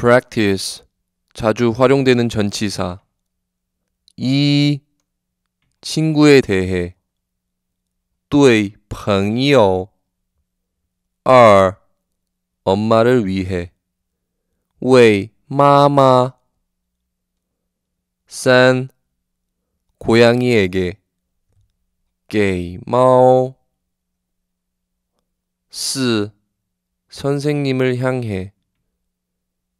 practice 자주 활용되는 전치사 이 친구에 대해 对朋友二 엄마를 위해 为妈妈三 고양이에게 给猫四 선생님을 향해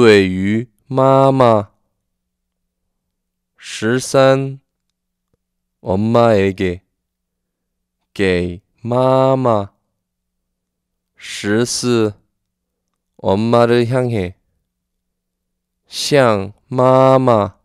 对于妈妈，十三，엄마에게给妈妈，十四，엄마를향해向妈妈。